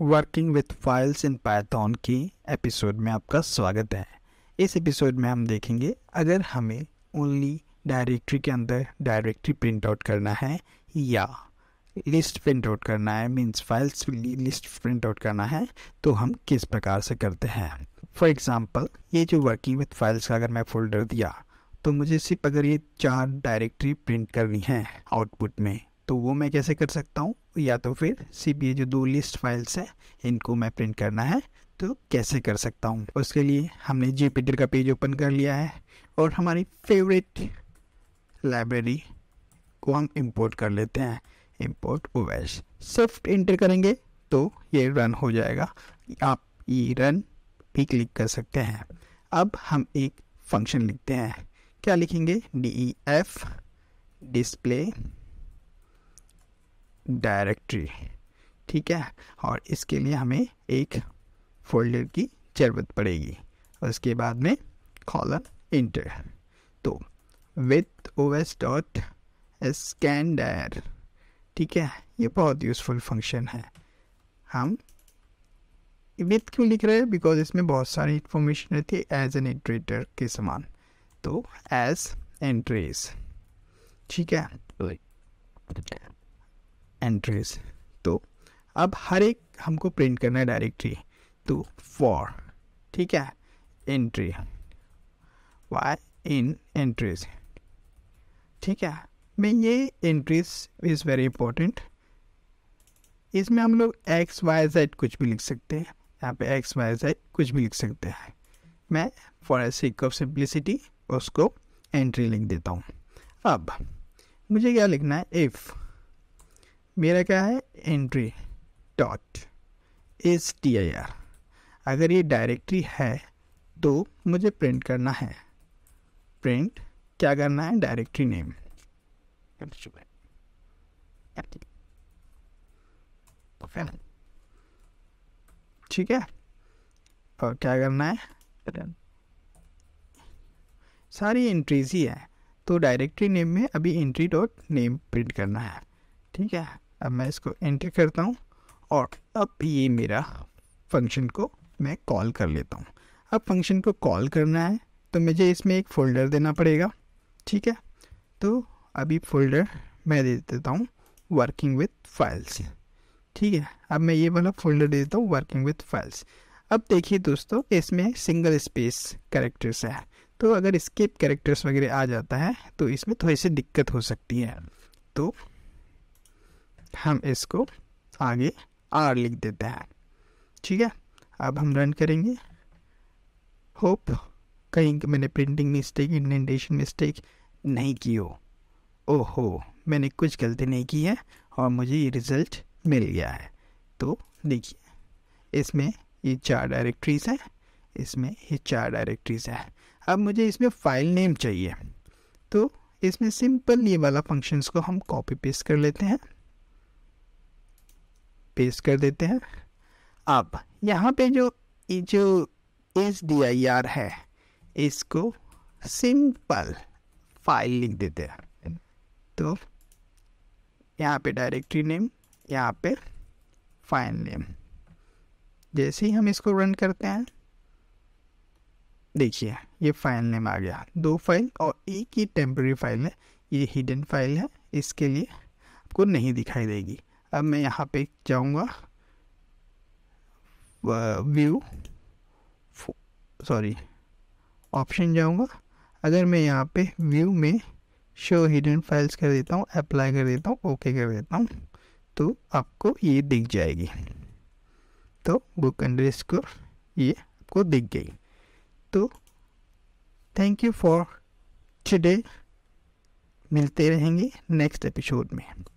working with files in Python की episode में आपका स्वागत है इस एपिसोड में हम देखेंगे अगर हमें ओनली डायरेक्टरी के अंदर डायरेक्टरी प्रिंट आउट करना है या लिस्ट प्रिंट आउट करना है means files list print out करना है तो हम किस प्रकार से करते हैं फॉर एग्ज़ाम्पल ये जो वर्किंग विथ फाइल्स का अगर मैं फोल्डर दिया तो मुझे सिर्फ अगर ये चार डायरेक्टरी प्रिंट करनी है आउटपुट में तो वो मैं कैसे कर सकता हूँ या तो फिर सी ये जो दो लिस्ट फाइल्स हैं इनको मैं प्रिंट करना है तो कैसे कर सकता हूँ उसके लिए हमने जीपीटर का पेज ओपन कर लिया है और हमारी फेवरेट लाइब्रेरी को हम इंपोर्ट कर लेते हैं इंपोर्ट ओवैश सिर्फ इंटर करेंगे तो ये रन हो जाएगा आप ये रन भी क्लिक कर सकते हैं अब हम एक फंक्शन लिखते हैं क्या लिखेंगे D E F display directory ठीक है और इसके लिए हमें एक फोल्डर की ज़रूरत पड़ेगी उसके बाद में कॉलर इंटर तो with O S dot scandir ठीक है ये बहुत यूज़फुल फंक्शन है हम विथ क्यों लिख रहे हैं बिकॉज इसमें बहुत सारी इन्फॉर्मेशन रहती है एज एन एंट्रेटर के समान तो एज एंट्रेस ठीक है एंट्रीज तो अब हर एक हमको प्रिंट करना है डायरेक्टरी तो फॉर ठीक है एंट्री वाई इन एंट्रीज ठीक है मैं ये एंट्रीज इज़ वेरी इंपॉर्टेंट इसमें हम लोग एक्स वाई जेड कुछ भी लिख सकते हैं यहाँ पे एक्स वाई जेड कुछ भी लिख सकते हैं मैं फॉर सिक ऑफ सिंप्लिसिटी उसको एंट्री लिख देता हूँ अब मुझे क्या लिखना है इफ़ मेरा क्या है entry dot S T I R अगर ये डायरेक्टरी है तो मुझे प्रिंट करना है प्रिंट क्या करना है डायरेक्टरी नेम ठीक है और क्या करना है सारी एंट्रीज ही है तो डायरेक्टरी नेम में अभी एंट्री डॉट नेम प्रिंट करना है ठीक है अब मैं इसको एंटर करता हूँ और अब ये मेरा फंक्शन को मैं कॉल कर लेता हूँ अब फंक्शन को कॉल करना है तो मुझे इसमें एक फ़ोल्डर देना पड़ेगा ठीक है तो अभी फोल्डर मैं दे देता हूँ वर्किंग विथ फाइल्स ठीक है अब मैं ये वाला फोल्डर दे देता हूँ वर्किंग विथ फाइल्स अब देखिए दोस्तों इसमें सिंगल स्पेस कैरेक्टर्स है तो अगर स्केप कैरेक्टर्स वगैरह आ जाता है तो इसमें थोड़ी सी दिक्कत हो सकती है तो हम इसको आगे आर लिख देते हैं ठीक है अब हम रन करेंगे होप कहीं कि मैंने प्रिंटिंग मिस्टेक इंडेंटेशन मिस्टेक नहीं की हो ओहो मैंने कुछ गलती नहीं की है और मुझे ये रिज़ल्ट मिल गया है तो देखिए इसमें ये चार डायरेक्टरीज हैं इसमें ये चार डायरेक्टरीज हैं अब मुझे इसमें फ़ाइल नेम चाहिए तो इसमें सिंपल ये वाला फंक्शंस को हम कॉपी पेस्ट कर लेते हैं पेश कर देते हैं अब यहाँ पे जो जो एस डी आई आर है इसको सिंपल फाइल लिख देते हैं तो यहाँ पे डायरेक्टरी नेम यहाँ पे फाइल नेम जैसे ही हम इसको रन करते हैं देखिए ये फाइल नेम आ गया दो फाइल और एक ही टेम्प्रेरी फाइल है ये हिडन फाइल है इसके लिए आपको नहीं दिखाई देगी अब मैं यहाँ पे जाऊँगा व्यू सॉरी ऑप्शन जाऊँगा अगर मैं यहाँ पे व्यू में शो हिडन फाइल्स कर देता हूँ अप्लाई कर देता हूँ ओके कर देता हूँ तो आपको ये दिख जाएगी तो बुक अंडर स्कोर ये आपको दिख गई तो थैंक यू फॉर टुडे मिलते रहेंगे नेक्स्ट एपिसोड में